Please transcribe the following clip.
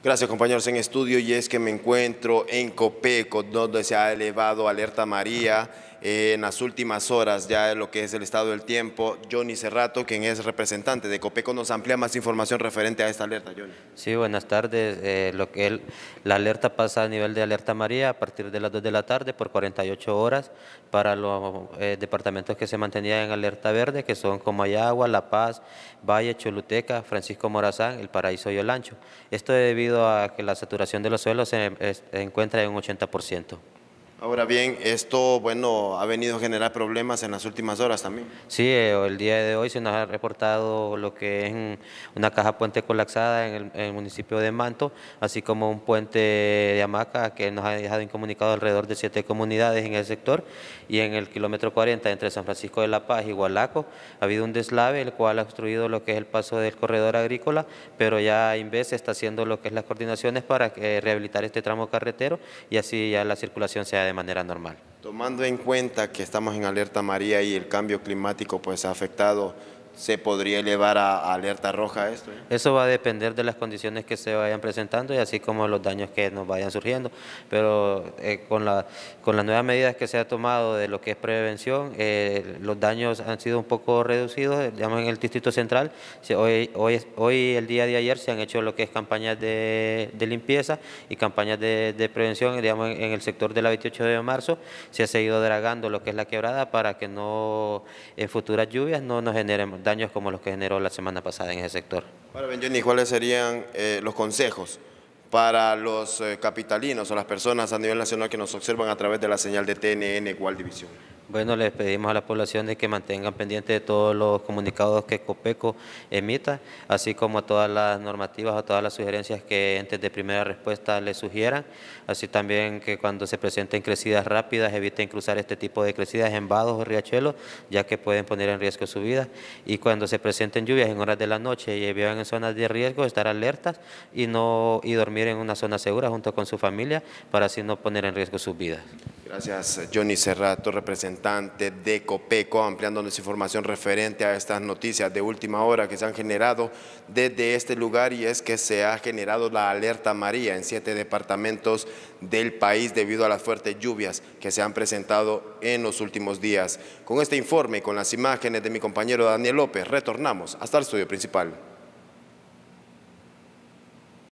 Gracias compañeros en estudio y es que me encuentro en Copeco, donde se ha elevado alerta María en las últimas horas ya lo que es el estado del tiempo. Johnny Cerrato, quien es representante de Copeco, nos amplía más información referente a esta alerta, Johnny. Sí, buenas tardes. Eh, lo que la alerta pasa a nivel de alerta María a partir de las 2 de la tarde por 48 horas para los eh, departamentos que se mantenían en alerta verde, que son Comayagua, La Paz, Valle, Choluteca, Francisco Morazán, El Paraíso y Olancho. Esto es debido a que la saturación de los suelos se encuentra en un 80%. Ahora bien, esto, bueno, ha venido a generar problemas en las últimas horas también. Sí, eh, el día de hoy se nos ha reportado lo que es una caja puente colapsada en el, municipio de Manto, así como un puente de hamaca que nos ha dejado incomunicado alrededor de siete comunidades en el sector y en el kilómetro 40 entre San Francisco de la Paz y Hualaco ha habido un deslave, el cual ha obstruido lo que es el paso del corredor agrícola, pero ya se está haciendo lo que es las coordinaciones para eh, rehabilitar este tramo carretero y así ya la circulación se ha de manera normal. Tomando en cuenta que estamos en alerta María y el cambio climático pues ha afectado se podría elevar a, alerta roja esto. ¿eh? Eso va a depender de las condiciones que se vayan presentando y así como los daños que nos vayan surgiendo. Pero eh, con, la, con las nuevas medidas que se ha tomado de lo que es prevención, eh, los daños han sido un poco reducidos. Digamos, en el Distrito Central, hoy, hoy, hoy el día de ayer se han hecho lo que es campañas de, limpieza y campañas de, prevención. Digamos, en, el sector de la 28 de marzo se ha seguido dragando lo que es la quebrada para que no en futuras lluvias no nos generemos daños como los que generó la semana pasada en ese sector. Para ¿cuáles serían eh, los consejos para los eh, capitalinos o las personas a nivel nacional que nos observan a través de la señal de TNN cual División? Bueno, les pedimos a la población de que mantengan pendiente de todos los comunicados que Copeco emita, así como todas las normativas o todas las sugerencias que entes de primera respuesta les sugieran, así también que cuando se presenten crecidas rápidas eviten cruzar este tipo de crecidas en vados o riachuelos, ya que pueden poner en riesgo su vida, y cuando se presenten lluvias en horas de la noche y vivan en zonas de riesgo, estar alertas y, no, y dormir en una zona segura junto con su familia para así no poner en riesgo sus vidas. Gracias, Johnny Serrato, representante de Copeco, ampliándonos información referente a estas noticias de última hora que se han generado desde este lugar y es que se ha generado la alerta María en siete departamentos del país debido a las fuertes lluvias que se han presentado en los últimos días. Con este informe y con las imágenes de mi compañero Daniel López, retornamos hasta el estudio principal.